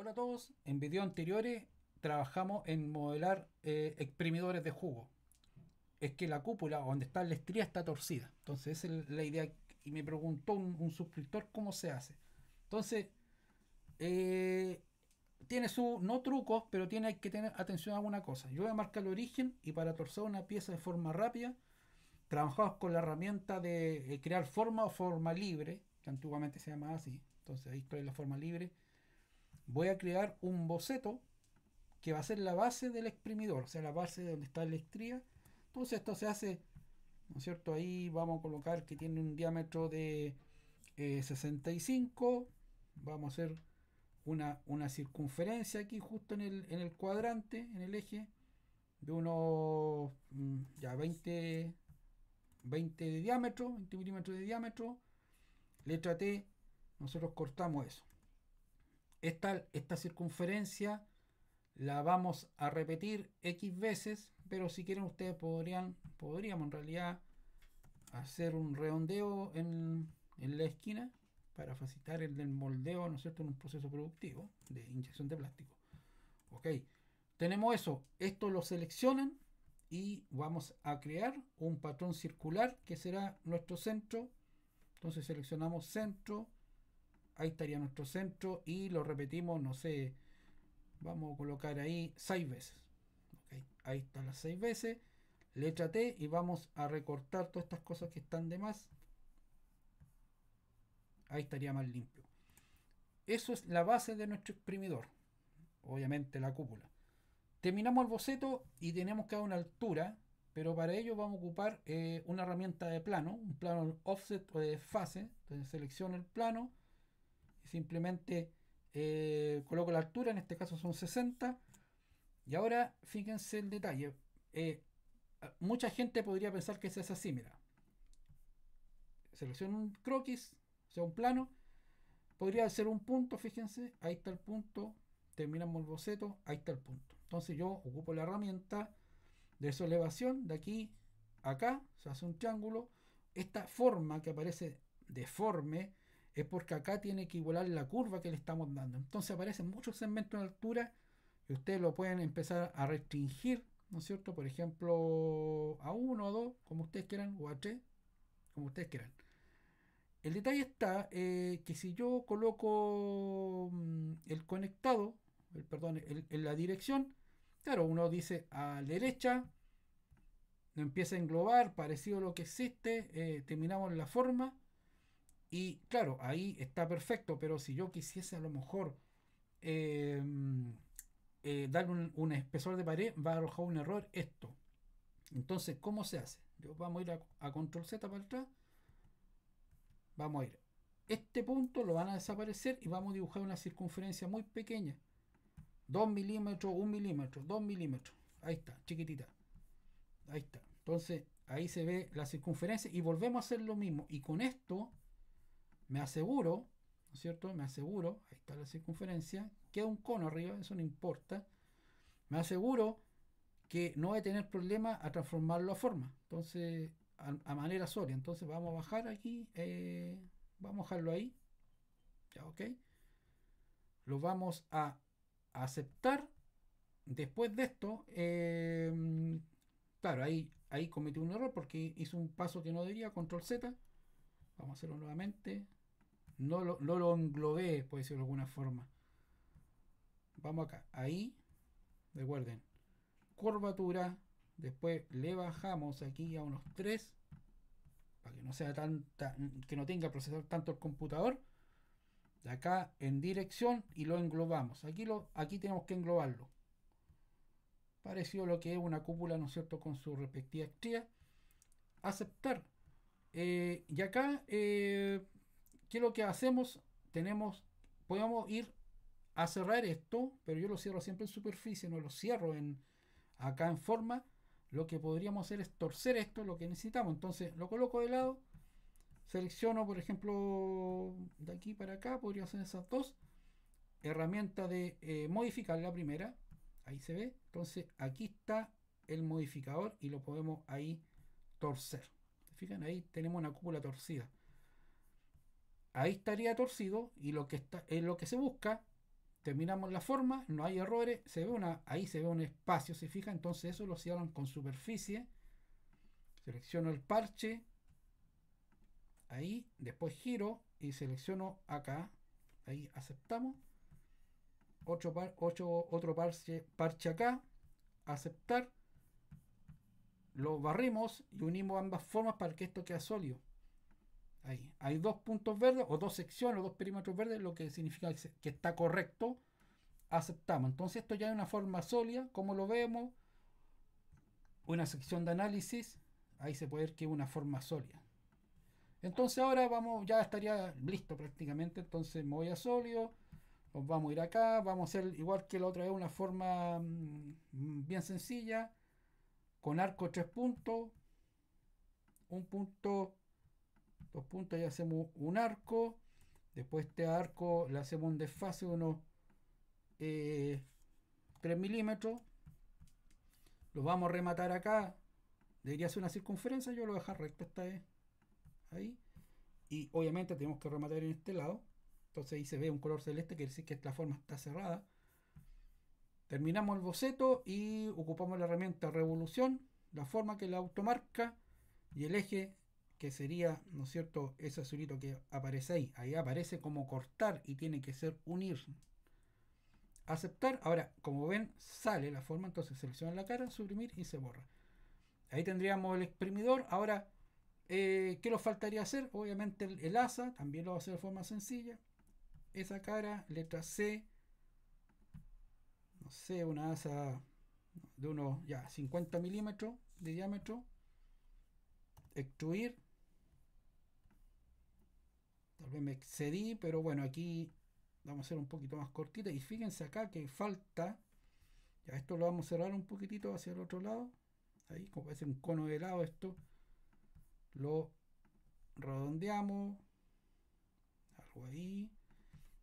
Hola a todos, en videos anteriores trabajamos en modelar eh, exprimidores de jugo. Es que la cúpula donde está la estría está torcida. Entonces esa es la idea. Y me preguntó un, suscriptor cómo se hace. Entonces, eh, tiene su, no trucos, pero tiene que tener atención a alguna cosa. Yo voy a marcar el origen y para torcer una pieza de forma rápida, trabajamos con la herramienta de eh, crear forma o forma libre, que antiguamente se llamaba así. Entonces ahí estoy la forma libre voy a crear un boceto que va a ser la base del exprimidor, o sea, la base de donde está la estría. Entonces esto se hace, ¿no es cierto? Ahí vamos a colocar que tiene un diámetro de 65. Eh, vamos a hacer una, circunferencia aquí justo en el, cuadrante, en el eje, de unos mm, ya 20, 20 de diámetro, 20 milímetros de diámetro. Letra T, nosotros cortamos eso. Esta, circunferencia la vamos a repetir X veces, pero si quieren ustedes podrían, podríamos en realidad hacer un redondeo en, la esquina para facilitar el moldeo, ¿no es cierto?, en un proceso productivo de inyección de plástico. Ok, tenemos eso, esto lo seleccionan y vamos a crear un patrón circular que será nuestro centro. Entonces seleccionamos centro, Ahí estaría nuestro centro y lo repetimos, no sé, vamos a colocar ahí seis veces. ahí están las seis veces. Letra T y vamos a recortar todas estas cosas que están de más. Ahí estaría más limpio. Eso es la base de nuestro exprimidor. Obviamente la cúpula. Terminamos el boceto y tenemos que dar una altura, pero para ello vamos a ocupar eh, una herramienta de plano, un plano offset o de fase. Entonces selecciono el plano, simplemente eh, coloco la altura, en este caso son 60. Y ahora fíjense el detalle. Eh, mucha gente podría pensar que es así, mira. Selecciono un croquis, o sea, un plano. Podría ser un punto, fíjense, ahí está el punto. Terminamos el boceto, ahí está el punto. Entonces yo ocupo la herramienta de su elevación, de aquí a acá, se hace un triángulo. Esta forma que aparece deforme es porque acá tiene que igualar la curva que le estamos dando. Entonces aparecen muchos segmentos de altura y ustedes lo pueden empezar a restringir, ¿no es cierto? Por ejemplo, a uno a 2, como ustedes quieran, o a 3, como ustedes quieran. El detalle está eh, que si yo coloco mm, el conectado, el, perdón, en la dirección, claro, uno dice a la derecha, empieza a englobar, parecido a lo que existe, eh, terminamos la forma, y claro, ahí está perfecto, pero si yo quisiese a lo mejor em, eh, darle un, espesor de pared, va a arrojar un error esto. Entonces, ¿cómo se hace? Yo vamos a ir a, control Z para atrás. Vamos a ir. Este punto lo van a desaparecer y vamos a dibujar una circunferencia muy pequeña. 2 milímetros, 1 milímetro, 2 milímetros. Ahí está, chiquitita. Ahí está. Entonces, ahí se ve la circunferencia y volvemos a hacer lo mismo. Y con esto me aseguro, ¿no es cierto? Me aseguro, ahí está la circunferencia, queda un cono arriba, eso no importa. Me aseguro que no voy a tener problema a transformarlo a forma, entonces a, manera sólida. Entonces vamos a bajar aquí, eh, vamos a dejarlo ahí, ya ok. Lo vamos a aceptar. Después de esto, eh, claro, ahí, ahí cometí un error porque hice un paso que no debía, control Z. Vamos a hacerlo nuevamente, no lo, no lo englobé, decirlo de alguna forma. Vamos acá, ahí, recuerden, curvatura, después le bajamos aquí a unos 3, para que no sea tanta, que no tenga procesador tanto el computador, de acá en dirección y lo englobamos. Aquí, lo, aquí tenemos que englobarlo. Parecido a lo que es una cúpula, ¿no es cierto?, con su respectiva estría. Aceptar. Eh, y acá eh, ¿qué es lo que hacemos? Tenemos, podemos ir a cerrar esto, pero yo lo cierro siempre en superficie, no lo cierro en acá en forma. Lo que podríamos hacer es torcer esto, lo que necesitamos. Entonces lo coloco de lado, selecciono, por ejemplo, de aquí para acá, podría hacer esas dos. Herramienta de eh, modificar la primera, ahí se ve. Entonces aquí está el modificador y lo podemos ahí torcer. fijan? Ahí tenemos una cúpula torcida ahí estaría torcido y lo que está es lo que se busca terminamos la forma no hay errores se ve una ahí se ve un espacio se fija entonces eso lo cierran con superficie selecciono el parche ahí después giro y selecciono acá ahí aceptamos otro, parche, parche acá aceptar lo barrimos y unimos ambas formas para que esto quede sólido hay dos puntos verdes o dos secciones o dos perímetros verdes, lo que significa que está correcto. Aceptamos. Entonces esto ya es una forma sólida, como lo vemos. Una sección de análisis. Ahí se puede ver que es una forma sólida. Entonces ahora vamos, ya estaría listo prácticamente. Entonces me voy a sólido. Nos vamos a ir acá. Vamos a hacer igual que la otra vez una forma mm, bien sencilla. Con arco tres puntos. Un punto dos puntos y hacemos un arco. Después este arco le hacemos un desfase de unos 3 eh, milímetros. Lo vamos a rematar acá. Debería ser una circunferencia. Yo lo voy a dejar recto esta vez. Ahí. Y obviamente tenemos que rematar en este lado. Entonces ahí se ve un color celeste. Quiere decir que esta forma está cerrada. Terminamos el boceto y ocupamos la herramienta revolución. La forma que la automarca y el eje que sería, ¿no es cierto?, ese azulito que aparece ahí. Ahí aparece como cortar y tiene que ser unir. Aceptar, ahora, como ven, sale la forma, entonces selecciona la cara, suprimir y se borra. Ahí tendríamos el exprimidor. Ahora, eh, ¿qué nos faltaría hacer? Obviamente el, asa, también lo va a hacer de forma sencilla. Esa cara, letra C, no sé, una asa de unos ya 50 milímetros de diámetro. Extruir, Tal vez me excedí, pero bueno, aquí vamos a hacer un poquito más cortita. Y fíjense acá que falta. Ya esto lo vamos a cerrar un poquitito hacia el otro lado. Ahí, como ser un cono de helado esto. Lo redondeamos. Algo ahí.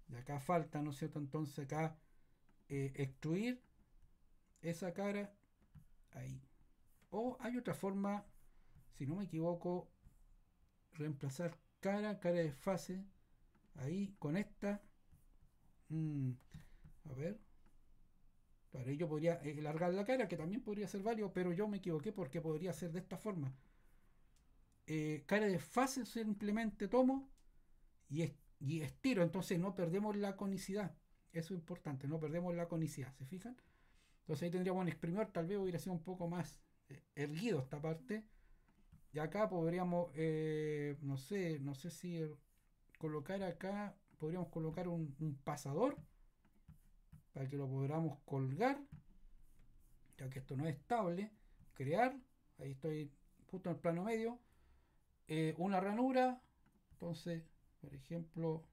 De acá falta, ¿no es cierto? Entonces acá eh, extruir esa cara ahí. O hay otra forma, si no me equivoco, reemplazar cara, cara de fase. Ahí con esta. Mm, a ver. para ello podría alargar eh, la cara, que también podría ser válido, pero yo me equivoqué porque podría ser de esta forma. Eh, cara de fase simplemente tomo y, estiro, entonces no perdemos la conicidad. Eso es importante, no perdemos la conicidad, ¿se fijan? Entonces ahí tendríamos un exprimidor, tal vez hubiera sido un poco más eh, erguido esta parte, y acá podríamos, eh, no sé, no sé si colocar acá, podríamos colocar un, pasador para que lo podamos colgar, ya que esto no es estable, crear, ahí estoy justo en el plano medio, eh, una ranura, entonces, por ejemplo,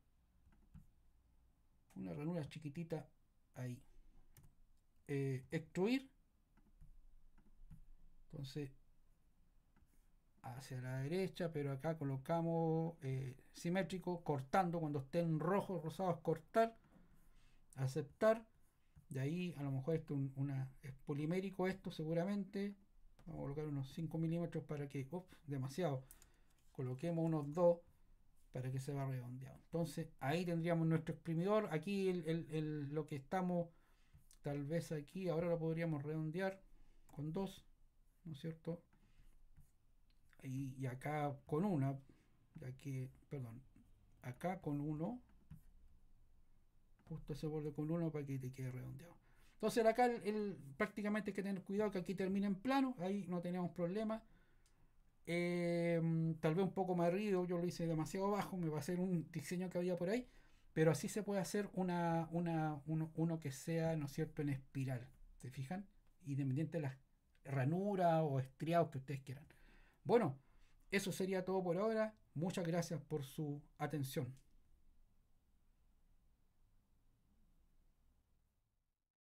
una ranura chiquitita ahí, eh, extruir, entonces hacia la derecha, pero acá colocamos eh, simétrico, cortando, cuando estén rojos, rosados, cortar, aceptar, de ahí a lo mejor esto un, es polimérico esto seguramente, vamos a colocar unos 5 milímetros para que, demasiado, coloquemos unos 2 para que se va redondeado. Entonces ahí tendríamos nuestro exprimidor, aquí lo que estamos, tal vez aquí, ahora lo podríamos redondear con 2, ¿no es cierto? y, acá con una, ya que, perdón, acá con uno, justo se borde con uno para que te quede redondeado. Entonces acá el, prácticamente hay que tener cuidado que aquí termine en plano, ahí no tenemos problema. Em, tal vez un poco más arriba, yo lo hice demasiado bajo, me va a hacer un diseño que había por ahí, pero así se puede hacer una, una uno, que sea, ¿no es cierto?, en espiral, ¿se fijan? Independiente de las ranuras o estriados que ustedes quieran. Bueno, eso sería todo por ahora. Muchas gracias por su atención.